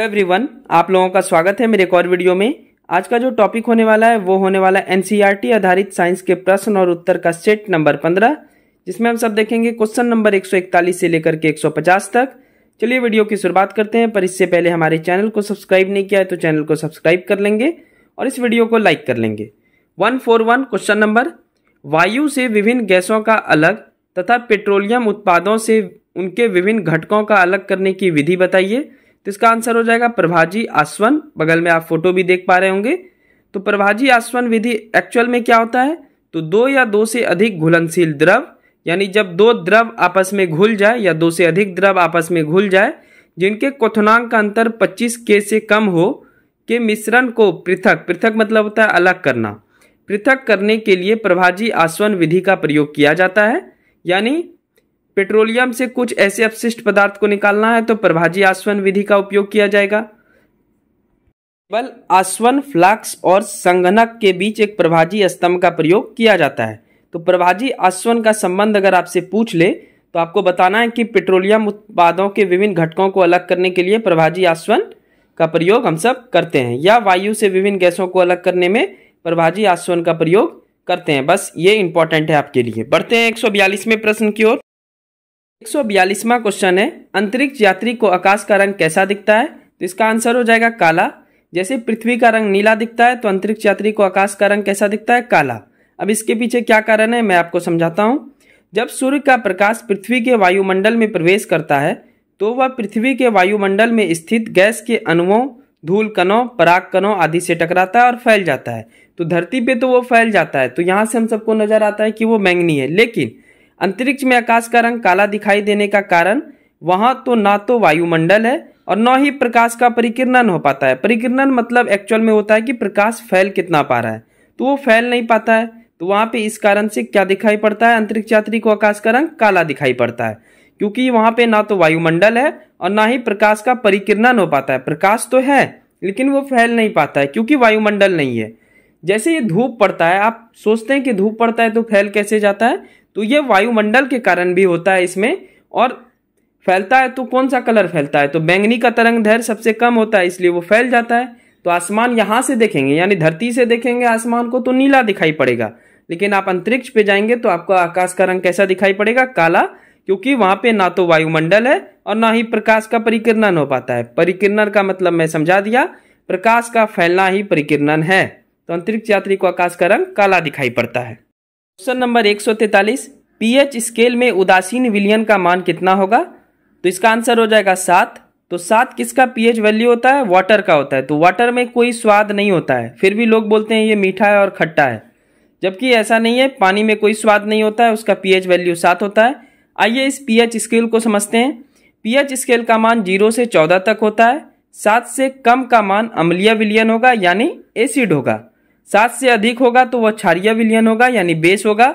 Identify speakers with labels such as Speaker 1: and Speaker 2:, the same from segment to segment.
Speaker 1: everyone आप लोगों का स्वागत है मेरे एक और वीडियो में आज का जो टॉपिक होने वाला है वो होने वाला है एनसीईआरटी e आधारित साइंस के प्रश्न और उत्तर का सेट नंबर 15 जिसमें हम सब देखेंगे क्वेश्चन नंबर 141 से लेकर के 150 तक चलिए वीडियो की शुरुआत करते हैं पर इससे पहले हमारे चैनल को सब्सक्राइब नहीं किया है तो चैनल को सब्सक्राइब कर लेंगे और इस वीडियो को लाइक कर लेंगे वन क्वेश्चन नंबर वायु से विभिन्न गैसों का अलग तथा पेट्रोलियम उत्पादों से उनके विभिन्न घटकों का अलग करने की विधि बताइए तो इसका आंसर हो जाएगा प्रभाजी आसवन बगल में आप फोटो भी देख पा रहे होंगे तो प्रभाजी आसवन विधि एक्चुअल में क्या होता है तो दो या दो से अधिक घुलनशील द्रव यानी जब दो द्रव आपस में घुल जाए या दो से अधिक द्रव आपस में घुल जाए जिनके क्वथनांक का अंतर 25 के से कम हो के मिश्रण को पृथक पृथक मतलब होता है अलग करना पृथक करने के लिए प्रभाजी आसवन विधि का प्रयोग किया जाता है यानी पेट्रोलियम से कुछ ऐसे अपशिष्ट पदार्थ को निकालना है तो प्रभाजी आसवन विधि का उपयोग किया जाएगा केवल आसवन फ्लक्स और संगनक के बीच एक प्रभाजी स्तंभ का प्रयोग किया जाता है तो प्रभाजी आसवन का संबंध अगर आपसे पूछ ले तो आपको बताना है कि पेट्रोलियम उत्पादों के विभिन्न घटकों को अलग करने के लिए प्रभाजी आसवन का प्रयोग हम सब करते हैं या वायु से विभिन्न गैसों को अलग करने में प्रभाजी आसवन का प्रयोग करते हैं बस ये इंपॉर्टेंट है आपके लिए बढ़ते हैं एक में प्रश्न की ओर एक सौ बयालीसवा क्वेश्चन है अंतरिक्ष यात्री को आकाश का रंग कैसा दिखता है तो इसका आंसर हो जाएगा काला जैसे पृथ्वी का रंग नीला दिखता है तो अंतरिक्ष यात्री को आकाश का रंग कैसा दिखता है काला अब इसके पीछे क्या कारण है मैं आपको समझाता हूँ जब सूर्य का प्रकाश पृथ्वी के वायुमंडल में प्रवेश करता है तो वह पृथ्वी के वायुमंडल में स्थित गैस के अणुओं धूल कणों पराग कणों आदि से टकराता है और फैल जाता है तो धरती पे तो वो फैल जाता है तो यहाँ से हम सबको नजर आता है कि वो मैंगनी है लेकिन अंतरिक्ष में आकाश का रंग काला दिखाई देने का कारण वहां तो ना तो वायुमंडल है और न ही प्रकाश का परिकिरणन हो पाता है परिकिरणन मतलब एक्चुअल में होता है कि प्रकाश फैल कितना पा रहा है तो वो फैल नहीं पाता है तो वहां पे इस कारण से क्या दिखाई पड़ता है अंतरिक्ष यात्री को आकाश का रंग काला दिखाई पड़ता है क्योंकि वहां पे ना तो वायुमंडल है और ना ही प्रकाश का परिकिरणन हो पाता है प्रकाश तो है लेकिन वो फैल नहीं पाता है क्योंकि वायुमंडल नहीं है जैसे ये धूप पड़ता है आप सोचते हैं कि धूप पड़ता है तो फैल कैसे जाता है तो ये वायुमंडल के कारण भी होता है इसमें और फैलता है तो कौन सा कलर फैलता है तो बैंगनी का तरंग धैर्य सबसे कम होता है इसलिए वो फैल जाता है तो आसमान यहाँ से देखेंगे यानी धरती से देखेंगे आसमान को तो नीला दिखाई पड़ेगा लेकिन आप अंतरिक्ष पे जाएंगे तो आपको आकाश का रंग कैसा दिखाई पड़ेगा काला क्योंकि वहां पे ना तो वायुमंडल है और ना ही प्रकाश का परिकिरणन हो पाता है परिकिरणन का मतलब मैं समझा दिया प्रकाश का फैलना ही परिकिरणन है तो अंतरिक्ष यात्री को आकाश का रंग काला दिखाई पड़ता है क्वेश्चन नंबर एक सौ तैतालीस पीएच स्केल में उदासीन विलियन का मान कितना होगा तो इसका आंसर हो जाएगा सात तो सात किसका पीएच वैल्यू होता है वाटर का होता है तो वाटर में कोई स्वाद नहीं होता है फिर भी लोग बोलते हैं ये मीठा है और खट्टा है जबकि ऐसा नहीं है पानी में कोई स्वाद नहीं होता है उसका पीएच वैल्यू सात होता है आइए इस पीएच स्केल को समझते हैं पीएच स्केल का मान जीरो से चौदह तक होता है सात से कम का मान अम्लिया विलियन होगा यानी एसिड होगा सात से अधिक होगा तो वह क्षारिय विलियन होगा यानी बेस होगा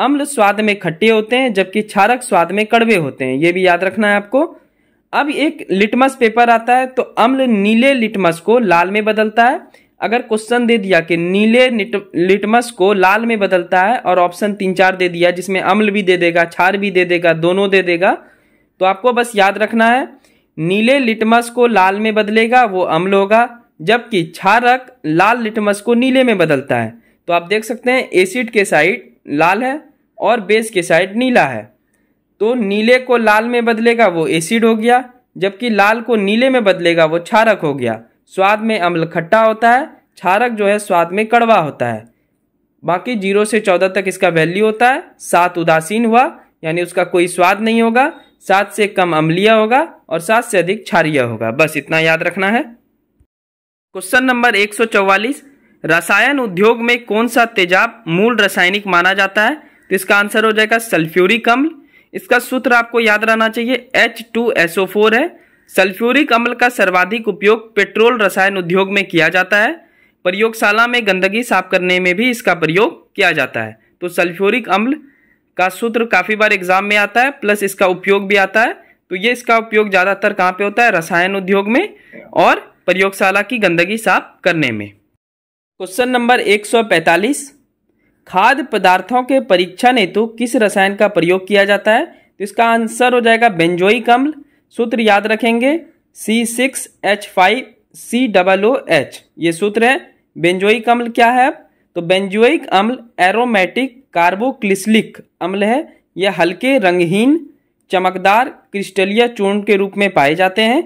Speaker 1: अम्ल स्वाद में खट्टे होते हैं जबकि क्षारक स्वाद में कड़वे होते हैं ये भी याद रखना है आपको अब एक लिटमस पेपर आता है तो अम्ल नीले लिटमस को लाल में बदलता है अगर क्वेश्चन दे दिया कि नीले लिटमस को लाल में बदलता है और ऑप्शन तीन चार दे दिया जिसमें अम्ल भी दे देगा क्षार भी दे देगा दोनों दे देगा तो आपको बस याद रखना है नीले लिटमस को लाल में बदलेगा वो अम्ल होगा जबकि क्षारक लाल लिटमस को नीले में बदलता है तो आप देख सकते हैं एसिड के साइड लाल है और बेस के साइड नीला है तो नीले को लाल में बदलेगा वो एसिड हो गया जबकि लाल को नीले में बदलेगा वो क्षारक हो गया स्वाद में अम्ल खट्टा होता है क्षारक जो है स्वाद में कड़वा होता है बाकी जीरो से चौदह तक इसका वैल्यू होता है सात उदासीन हुआ यानी उसका कोई स्वाद नहीं होगा सात से कम अम्लीय होगा और सात से अधिक क्षारिया होगा बस इतना याद रखना है क्वेश्चन नंबर 144 रसायन उद्योग में कौन सा तेजाब मूल रासायनिक माना जाता है तो इसका आंसर हो जाएगा सल्फ्यूरिक अम्ल इसका सूत्र आपको याद रहना चाहिए एच टू एसओ फोर है सल्फ्यूरिक अम्ल का सर्वाधिक उपयोग पेट्रोल रसायन उद्योग में किया जाता है प्रयोगशाला में गंदगी साफ करने में भी इसका प्रयोग किया जाता है तो सल्फ्यूरिक अम्ल का सूत्र काफ़ी बार एग्जाम में आता है प्लस इसका उपयोग भी आता है तो ये इसका उपयोग ज़्यादातर कहाँ पे होता है रसायन उद्योग में और प्रयोगशाला की गंदगी साफ करने में क्वेश्चन नंबर 145 खाद्य पदार्थों के परीक्षण हेतु किस रसायन का प्रयोग किया जाता है तो इसका आंसर हो जाएगा बेंजोई कम्ल सूत्र याद रखेंगे C six H five C double O H ये सूत्र है बेंजोई अम्ल क्या है तो बेंजोइक अम्ल एरोमेटिक कार्बोक्लिसलिक अम्ल है यह हल्के रंगहीन चमकदार क्रिस्टलीय चूर्ण के रूप में पाए जाते हैं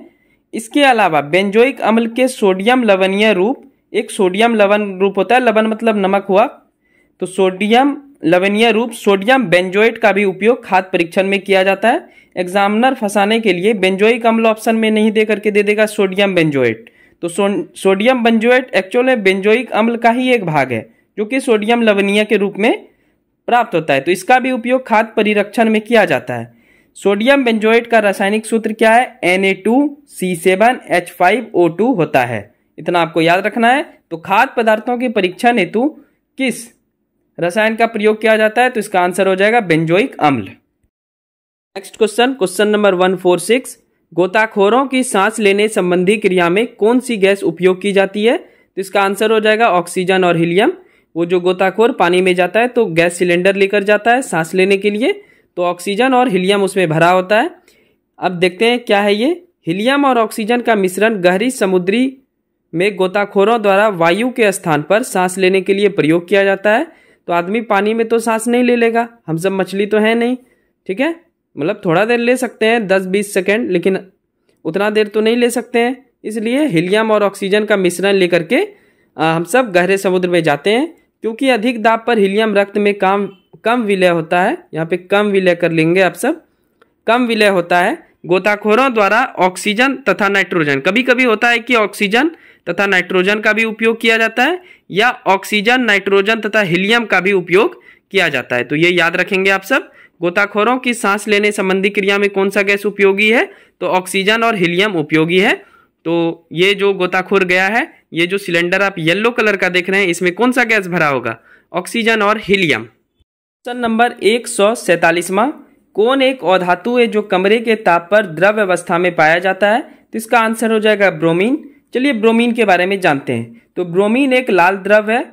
Speaker 1: इसके अलावा बेंजोइक अम्ल के सोडियम लवणीय रूप एक सोडियम लवण रूप होता है लवण मतलब नमक हुआ तो सोडियम लवणीय रूप सोडियम बेंजोइट का भी उपयोग खाद परीक्षण में किया जाता है एग्जामिनर फंसाने के लिए बेंजोइक अम्ल ऑप्शन में नहीं दे करके दे देगा सोडियम बेंजोइट तो सो, सोडियम बेंजोइट एक्चुअल में बेंजोइक अम्ल का ही एक भाग है जो कि सोडियम लवणीय के रूप में प्राप्त होता है तो इसका भी उपयोग खाद परिरक्षण में किया जाता है सोडियम बेंजोइट का रासायनिक सूत्र क्या है Na2C7H5O2 होता है इतना आपको याद रखना है तो खाद्य पदार्थों की परीक्षण हेतु किस रसायन का प्रयोग किया जाता है तो इसका आंसर हो जाएगा बेंजोइक अम्ल next question question number one four six गोताखोरों की सांस लेने संबंधी क्रिया में कौन सी गैस उपयोग की जाती है तो इसका आंसर हो जाएगा ऑक्सीजन और हीलियम वो जो गोताखोर पानी में जाता है तो गैस सिलेंडर लेकर जाता है सांस लेने के लिए तो ऑक्सीजन और हीलियम उसमें भरा होता है अब देखते हैं क्या है ये हीलियम और ऑक्सीजन का मिश्रण गहरी समुद्री में गोताखोरों द्वारा वायु के स्थान पर सांस लेने के लिए प्रयोग किया जाता है तो आदमी पानी में तो सांस नहीं ले लेगा हम सब मछली तो है नहीं ठीक है मतलब थोड़ा देर ले सकते हैं दस बीस सेकेंड लेकिन उतना देर तो नहीं ले सकते हैं इसलिए हीलियम और ऑक्सीजन का मिश्रण लेकर के हम सब गहरे समुद्र में जाते हैं क्योंकि अधिक दाब पर हीलियम रक्त में काम कम विलय होता है यहाँ पे कम विलय कर लेंगे आप सब कम विलय होता है गोताखोरों द्वारा ऑक्सीजन तथा नाइट्रोजन कभी कभी होता है कि ऑक्सीजन तथा नाइट्रोजन का भी उपयोग किया जाता है या ऑक्सीजन नाइट्रोजन तथा हीलियम का भी उपयोग किया जाता है तो ये याद रखेंगे आप सब गोताखोरों की सांस लेने संबंधी क्रिया में कौन सा गैस उपयोगी है तो ऑक्सीजन और हीलियम उपयोगी है तो ये जो गोताखोर गया है ये जो सिलेंडर आप येलो कलर का देख रहे हैं इसमें कौन सा गैस भरा होगा ऑक्सीजन और हीलियम क्वेश्चन नंबर एक सौ सैतालीसवा कौन एक अधातु है जो कमरे के ताप पर द्रव अवस्था में पाया जाता है तो इसका आंसर हो जाएगा ब्रोमीन चलिए ब्रोमीन के बारे में जानते हैं तो ब्रोमीन एक लाल द्रव है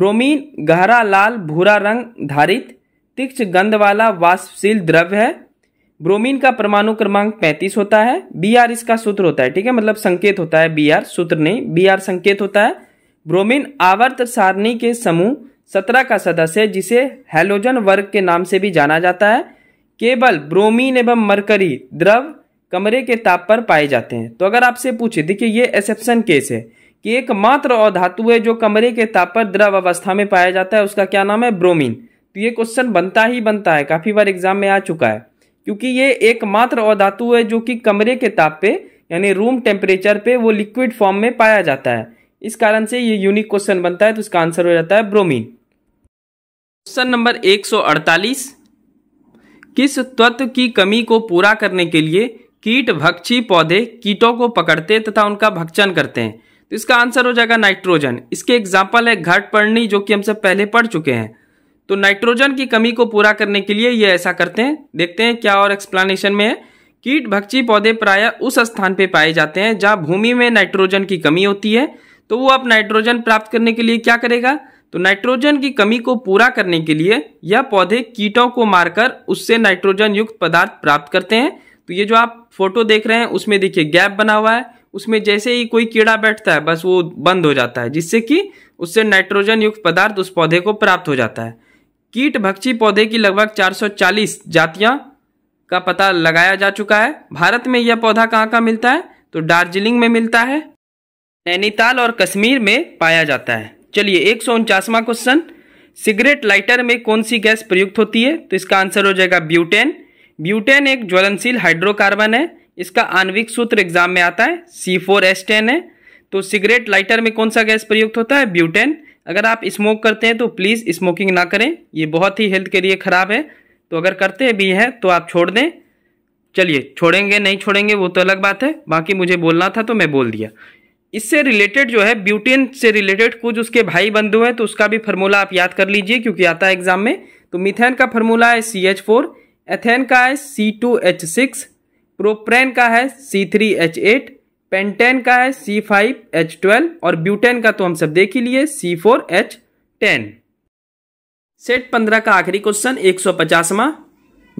Speaker 1: ब्रोमीन गहरा लाल भूरा रंग धारित तीक्ष गंध वाला वाष्पशील द्रव्य है ब्रोमीन का परमाणु क्रमांक 35 होता है बी आर इसका सूत्र होता है ठीक है मतलब संकेत होता है बी आर सूत्र नहीं बी आर संकेत होता है ब्रोमीन आवर्त सारणी के समूह सत्रह का सदस्य है जिसे हेलोजन वर्ग के नाम से भी जाना जाता है केवल ब्रोमीन एवं मरकरी द्रव कमरे के ताप पर पाए जाते हैं तो अगर आपसे पूछे देखिए ये एक्सेप्शन केस है कि एकमात्र अधातु है जो कमरे के ताप पर द्रव अवस्था में पाया जाता है उसका क्या नाम है ब्रोमीन तो ये क्वेश्चन बनता ही बनता है काफी बार एग्जाम में आ चुका है क्योंकि ये एकमात्र अधातु है जो कि कमरे के ताप पे यानी रूम टेम्परेचर पे वो लिक्विड फॉर्म में पाया जाता है इस कारण से ये यूनिक क्वेश्चन बनता है तो इसका आंसर हो जाता है ब्रोमीन क्वेश्चन नंबर 148 किस तत्व की कमी को पूरा करने के लिए कीट भक्षी पौधे कीटों को पकड़ते तथा उनका भक्षण करते हैं तो इसका आंसर हो जाएगा नाइट्रोजन इसके एग्जाम्पल है घट पड़नी जो कि हमसे पहले पढ़ चुके हैं तो नाइट्रोजन की कमी को पूरा करने के लिए ये ऐसा करते हैं देखते हैं क्या और एक्सप्लानेशन में है कीट भक्षी पौधे प्राय उस स्थान पे पाए जाते हैं जहाँ भूमि में नाइट्रोजन की कमी होती है तो वो अब नाइट्रोजन प्राप्त करने के लिए क्या करेगा तो नाइट्रोजन की कमी को पूरा करने के लिए यह पौधे कीटों को मारकर उससे नाइट्रोजन युक्त पदार्थ प्राप्त करते हैं तो ये जो आप फोटो देख रहे हैं उसमें देखिए गैप बना हुआ है उसमें जैसे ही कोई कीड़ा बैठता है बस वो बंद हो जाता है जिससे कि उससे नाइट्रोजन युक्त पदार्थ उस पौधे को प्राप्त हो जाता है कीट भक्षी पौधे की लगभग 440 जातियां का पता लगाया जा चुका है भारत में यह पौधा कहाँ कहाँ मिलता है तो दार्जिलिंग में मिलता है नैनीताल और कश्मीर में पाया जाता है चलिए एक क्वेश्चन सिगरेट लाइटर में कौन सी गैस प्रयुक्त होती है तो इसका आंसर हो जाएगा ब्यूटेन ब्यूटेन एक ज्वलनशील हाइड्रोकार्बन है इसका आणविक सूत्र एग्जाम में आता है सी फोर एस टेन है तो सिगरेट लाइटर में कौन सा गैस प्रयुक्त होता है ब्यूटेन अगर आप स्मोक करते हैं तो प्लीज़ स्मोकिंग ना करें ये बहुत ही हेल्थ के लिए ख़राब है तो अगर करते भी हैं तो आप छोड़ दें चलिए छोड़ेंगे नहीं छोड़ेंगे वो तो अलग बात है बाकी मुझे बोलना था तो मैं बोल दिया इससे रिलेटेड जो है ब्यूटीन से रिलेटेड कुछ उसके भाई बंधु हैं तो उसका भी फार्मूला आप याद कर लीजिए क्योंकि आता है एग्जाम में तो मिथेन का फार्मूला है सी एच फोर एथेन का है C two H six propane का है C three H eight pentane का है सी फाइव एच ट्वेल्व और ब्यूटेन का तो हम सब देख ही लिए C four H ten set पंद्रह का आखिरी क्वेश्चन एक सौ पचासवा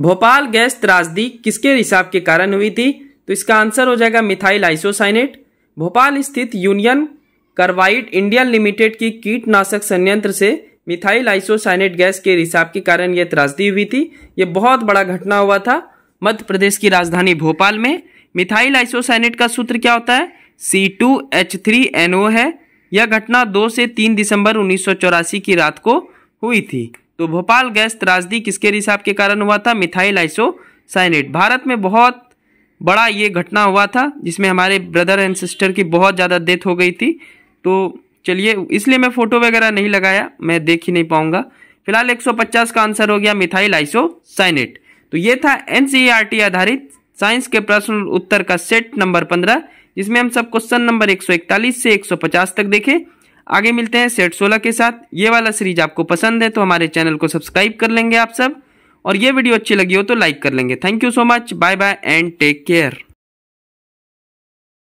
Speaker 1: भोपाल गैस त्रासदी किसके रिसाव के कारण हुई थी तो इसका आंसर हो जाएगा मिथाइल आइसोसाइनेट भोपाल स्थित यूनियन कार्बाइड इंडियन लिमिटेड की कीटनाशक संयंत्र से मिथाइल आइसोसाइनेट गैस के रिसाव के कारण यह त्रासदी हुई थी ये बहुत बड़ा घटना हुआ था मध्य प्रदेश की राजधानी भोपाल में मिथाइल आइसोसाइनेट का सूत्र क्या होता है C two H three N O है यह घटना दो से तीन दिसंबर उन्नीस की रात को हुई थी तो भोपाल गैस त्रासदी किसके रिसाव के कारण हुआ था मिथाइल आइसोसाइनेट भारत में बहुत बड़ा ये घटना हुआ था जिसमें हमारे ब्रदर एंड सिस्टर की बहुत ज़्यादा डेथ हो गई थी तो चलिए इसलिए मैं फ़ोटो वगैरह नहीं लगाया मैं देख ही नहीं पाऊंगा फिलहाल 150 का आंसर हो गया मिथाइल आइसोसाइनेट तो ये था एन आधारित साइंस के प्रश्न उत्तर का सेट नंबर पंद्रह जिसमें हम सब क्वेश्चन नंबर एक सौ इकतालीस से एक सौ पचास तक देखें आगे मिलते हैं सेट सोलह के साथ ये वाला सीरीज आपको पसंद है तो हमारे चैनल को सब्सक्राइब कर लेंगे आप सब और ये वीडियो अच्छी लगी हो तो लाइक कर लेंगे thank you so much bye bye and take care